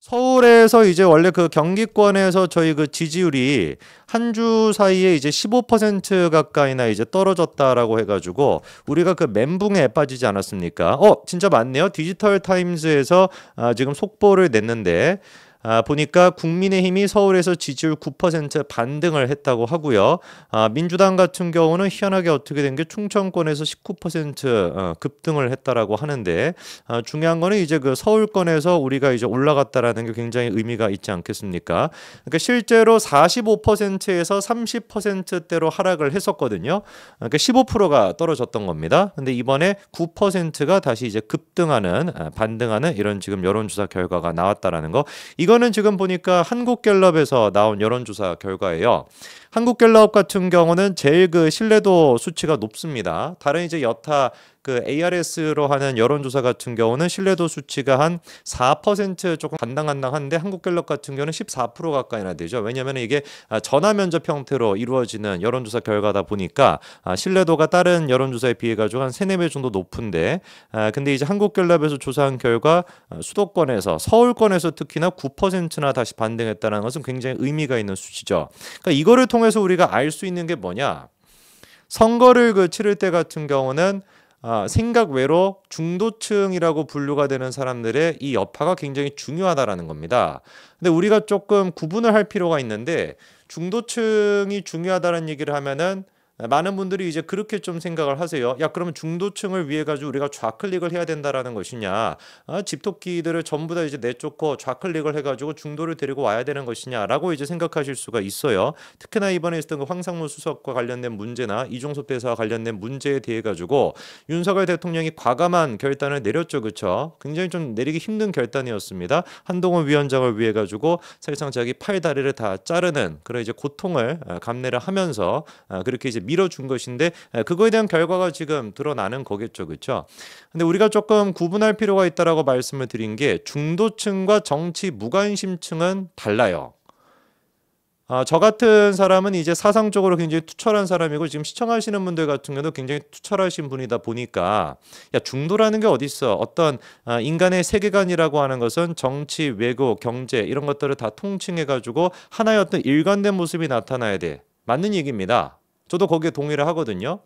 서울에서 이제 원래 그 경기권에서 저희 그 지지율이 한 주 사이에 이제 15% 가까이나 이제 떨어졌다라고 해가지고 우리가 그 멘붕에 빠지지 않았습니까? 어, 진짜 맞네요. 디지털 타임즈에서 아, 지금 속보를 냈는데 아, 보니까 국민의힘이 서울에서 지지율 9% 반등을 했다고 하고요. 아, 민주당 같은 경우는 희한하게 어떻게 된 게 충청권에서 19% 어, 급등을 했다라고 하는데 아, 중요한 거는 이제 그 서울권에서 우리가 이제 올라갔다라는 게 굉장히 의미가 있지 않겠습니까? 그러니까 실제로 45%에서 30%대로 하락을 했었거든요. 그러니까 15%가 떨어졌던 겁니다. 근데 이번에 9%가 다시 이제 급등하는 아, 반등하는 이런 지금 여론조사 결과가 나왔다라는 거. 이거 이거는 지금 보니까 한국갤럽에서 나온 여론조사 결과예요. 한국갤럽 같은 경우는 제일 그 신뢰도 수치가 높습니다. 다른 이제 여타 그 ARS로 하는 여론조사 같은 경우는 신뢰도 수치가 한 4% 조금 간당간당한데 한국갤럽 같은 경우는 14% 가까이나 되죠. 왜냐하면 이게 아, 전화 면접 형태로 이루어지는 여론조사 결과다 보니까 아, 신뢰도가 다른 여론조사에 비해 가지고 한 3, 4배 정도 높은데 아, 근데 이제 한국갤럽에서 조사한 결과 수도권에서 서울권에서 특히나 9%나 다시 반등했다는 것은 굉장히 의미가 있는 수치죠. 그러니까 이거를 통해서 우리가 알 수 있는 게 뭐냐? 선거를 그 치를 때 같은 경우는 아, 생각 외로 중도층이라고 분류가 되는 사람들의 이 여파가 굉장히 중요하다라는 겁니다. 근데 우리가 조금 구분을 할 필요가 있는데 중도층이 중요하다는 얘기를 하면은 많은 분들이 이제 그렇게 좀 생각을 하세요. 야 그러면 중도층을 위해 가지고 우리가 좌클릭을 해야 된다라는 것이냐, 아, 집토끼들을 전부 다 이제 내쫓고 좌클릭을 해가지고 중도를 데리고 와야 되는 것이냐라고 이제 생각하실 수가 있어요. 특히나 이번에 있었던 그 황상무 수석과 관련된 문제나 이종섭 대사와 관련된 문제에 대해 가지고 윤석열 대통령이 과감한 결단을 내렸죠, 그렇죠? 굉장히 좀 내리기 힘든 결단이었습니다. 한동훈 위원장을 위해 가지고 사실상 자기 팔다리를 다 자르는 그런 이제 고통을 아, 감내를 하면서 아, 그렇게 이제. 밀어준 것인데 예, 그거에 대한 결과가 지금 드러나는 거겠죠. 그렇죠? 근데 우리가 조금 구분할 필요가 있다라고 말씀을 드린 게 중도층과 정치 무관심층은 달라요. 아, 저 같은 사람은 이제 사상적으로 굉장히 투철한 사람이고 지금 시청하시는 분들 같은 경우도 굉장히 투철하신 분이다 보니까 야 중도라는 게 어디 있어? 어떤 아, 인간의 세계관이라고 하는 것은 정치, 외교, 경제 이런 것들을 다 통칭해 가지고 하나의 어떤 일관된 모습이 나타나야 돼. 맞는 얘기입니다. 저도 거기에 동의를 하거든요.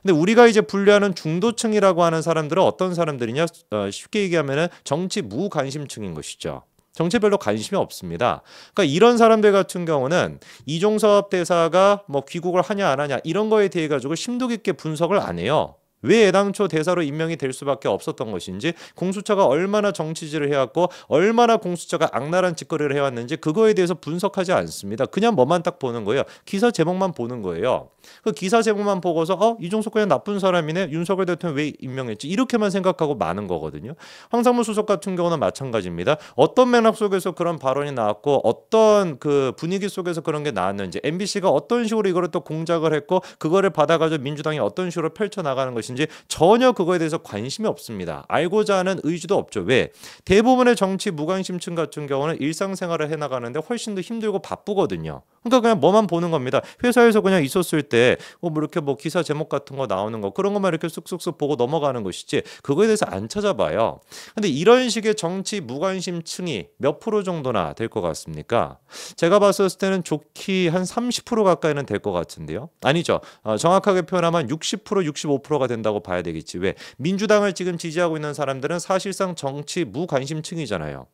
근데 우리가 이제 분류하는 중도층이라고 하는 사람들은 어떤 사람들이냐? 어, 쉽게 얘기하면은 정치 무관심층인 것이죠. 정체별로 관심이 없습니다. 그러니까 이런 사람들 같은 경우는 이종섭 대사가 뭐 귀국을 하냐 안 하냐 이런 거에 대해 가지고 심도 깊게 분석을 안 해요. 왜 애당초 대사로 임명이 될 수밖에 없었던 것인지 공수처가 얼마나 정치질을 해왔고 얼마나 공수처가 악랄한 짓거리를 해왔는지 그거에 대해서 분석하지 않습니다. 그냥 뭐만 딱 보는 거예요. 기사 제목만 보는 거예요. 그 기사 제목만 보고서 어 이종석 그냥 나쁜 사람이네 윤석열 대통령 왜 임명했지 이렇게만 생각하고 많은 거거든요. 황상무 수석 같은 경우는 마찬가지입니다. 어떤 맥락 속에서 그런 발언이 나왔고 어떤 그 분위기 속에서 그런 게 나왔는지 MBC가 어떤 식으로 이거를 또 공작을 했고 그거를 받아가지고 민주당이 어떤 식으로 펼쳐 나가는 것이 것인지 전혀 그거에 대해서 관심이 없습니다. 알고자 하는 의지도 없죠. 왜? 대부분의 정치 무관심층 같은 경우는 일상생활을 해나가는데 훨씬 더 힘들고 바쁘거든요. 그러니까 그냥 뭐만 보는 겁니다. 회사에서 그냥 있었을 때뭐 뭐 이렇게 뭐 기사 제목 같은 거 나오는 거 그런 것만 이렇게 쑥쑥쑥 보고 넘어가는 것이지 그거에 대해서 안 찾아봐요. 근데 이런 식의 정치 무관심층이 몇 프로 정도나 될 것 같습니까? 제가 봤을 때는 좋기 한 30% 가까이는 될 것 같은데요. 아니죠. 어, 정확하게 표현하면 60% 65%가 된다. 된다고 봐야 되겠지. 왜? 민주당을 지금 지지하고 있는 사람들은 사실상 정치 무관심층이잖아요.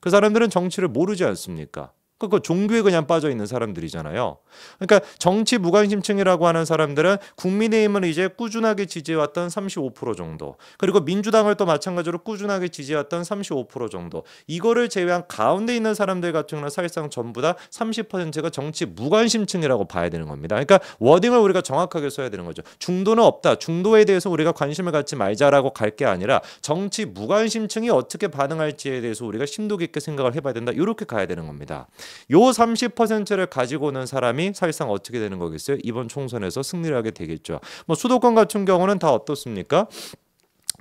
그 사람들은 정치를 모르지 않습니까? 그, 그 종교에 그냥 빠져 있는 사람들이잖아요. 그러니까 정치 무관심층이라고 하는 사람들은 국민의힘을 이제 꾸준하게 지지해왔던 35% 정도, 그리고 민주당을 또 마찬가지로 꾸준하게 지지해왔던 35% 정도, 이거를 제외한 가운데 있는 사람들 같은 경우는 사실상 전부 다 30%가 정치 무관심층이라고 봐야 되는 겁니다. 그러니까 워딩을 우리가 정확하게 써야 되는 거죠. 중도는 없다. 중도에 대해서 우리가 관심을 갖지 말자라고 갈 게 아니라 정치 무관심층이 어떻게 반응할지에 대해서 우리가 심도 깊게 생각을 해봐야 된다. 이렇게 가야 되는 겁니다. 요 30%를 가지고는 사람이 사실상 어떻게 되는 거겠어요? 이번 총선에서 승리를 하게 되겠죠. 뭐 수도권 같은 경우는 다 어떻습니까?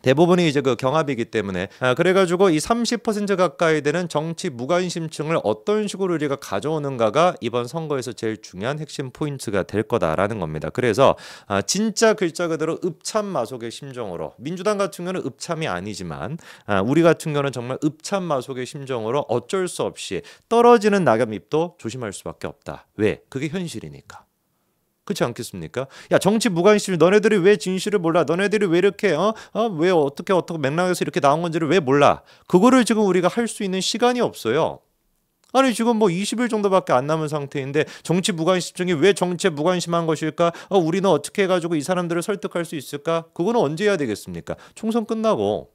대부분이 이제 그 경합이기 때문에 아, 그래가지고 이 30% 가까이 되는 정치 무관심층을 어떤 식으로 우리가 가져오는가가 이번 선거에서 제일 중요한 핵심 포인트가 될 거다라는 겁니다. 그래서 아, 진짜 글자 그대로 읍참 마속의 심정으로 민주당 같은 경우는 읍참이 아니지만 아, 우리 같은 경우는 정말 읍참 마속의 심정으로 어쩔 수 없이 떨어지는 낙엽입도 조심할 수밖에 없다. 왜? 그게 현실이니까. 그렇지 않겠습니까? 야 정치 무관심 너네들이 왜 진실을 몰라? 너네들이 왜 이렇게 어왜 어? 어? 떻게 어떻게 맥락에서 이렇게 나온 건지를 왜 몰라? 그거를 지금 우리가 할 수 있는 시간이 없어요. 아니 지금 뭐 20일 정도밖에 안 남은 상태인데 정치 무관심 중에 왜 정치에 무관심한 것일까? 어, 우리는 어떻게 해가지고 이 사람들을 설득할 수 있을까? 그거는 언제 해야 되겠습니까? 총선 끝나고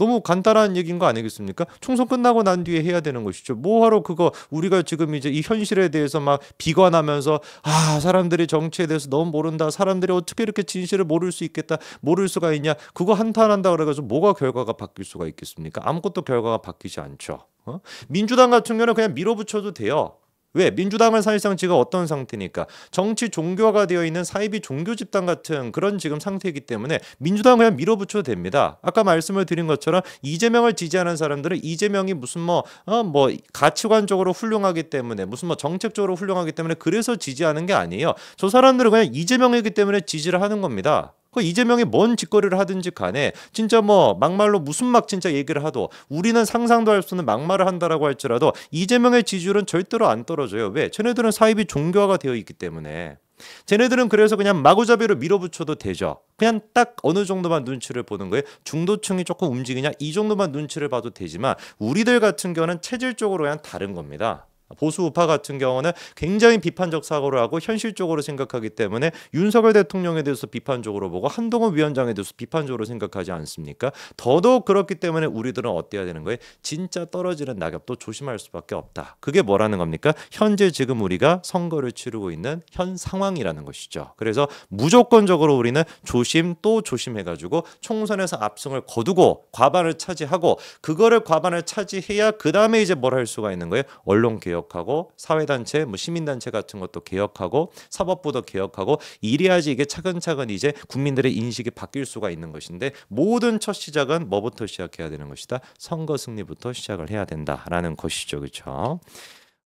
너무 간단한 얘기인 거 아니겠습니까? 총선 끝나고 난 뒤에 해야 되는 것이죠. 뭐하러 그거 우리가 지금 이제 이 현실에 대해서 막 비관하면서 아 사람들이 정치에 대해서 너무 모른다. 사람들이 어떻게 이렇게 진실을 모를 수 있겠다. 모를 수가 있냐. 그거 한탄한다 그래가지고 뭐가 결과가 바뀔 수가 있겠습니까? 아무것도 결과가 바뀌지 않죠. 어? 민주당 같은 경우는 그냥 밀어붙여도 돼요. 왜 민주당은 사실상 지금 어떤 상태니까 정치 종교화가 되어 있는 사이비 종교 집단 같은 그런 지금 상태이기 때문에 민주당 그냥 밀어붙여도 됩니다. 아까 말씀을 드린 것처럼 이재명을 지지하는 사람들은 이재명이 무슨 뭐뭐 어 뭐 가치관적으로 훌륭하기 때문에 무슨 뭐 정책적으로 훌륭하기 때문에 그래서 지지하는 게 아니에요. 저 사람들은 그냥 이재명이기 때문에 지지를 하는 겁니다. 그 이재명이 뭔 짓거리를 하든지 간에 진짜 뭐 막말로 무슨 막 진짜 얘기를 하도 우리는 상상도 할 수 없는 막말을 한다라고 할지라도 이재명의 지지율은 절대로 안 떨어져요. 왜? 쟤네들은 사입이 종교화가 되어 있기 때문에. 쟤네들은 그래서 그냥 마구잡이로 밀어붙여도 되죠. 그냥 딱 어느 정도만 눈치를 보는 거예요 중도층이 조금 움직이냐 이 정도만 눈치를 봐도 되지만 우리들 같은 경우는 체질적으로 그냥 다른 겁니다. 보수 우파 같은 경우는 굉장히 비판적 사고를 하고 현실적으로 생각하기 때문에 윤석열 대통령에 대해서 비판적으로 보고 한동훈 위원장에 대해서 비판적으로 생각하지 않습니까? 더더욱 그렇기 때문에 우리들은 어때야 되는 거예요? 진짜 떨어지는 낙엽도 조심할 수밖에 없다. 그게 뭐라는 겁니까? 현재 지금 우리가 선거를 치르고 있는 현 상황이라는 것이죠. 그래서 무조건적으로 우리는 조심 또 조심해 가지고 총선에서 압승을 거두고 과반을 차지하고 그거를 과반을 차지해야 그다음에 이제 뭘 할 수가 있는 거예요? 언론 개혁 개혁하고 사회단체, 뭐 시민단체 같은 것도 개혁하고 사법부도 개혁하고 이래야지 이게 차근차근 이제 국민들의 인식이 바뀔 수가 있는 것인데 모든 첫 시작은 뭐부터 시작해야 되는 것이다. 선거 승리부터 시작을 해야 된다라는 것이죠, 그렇죠?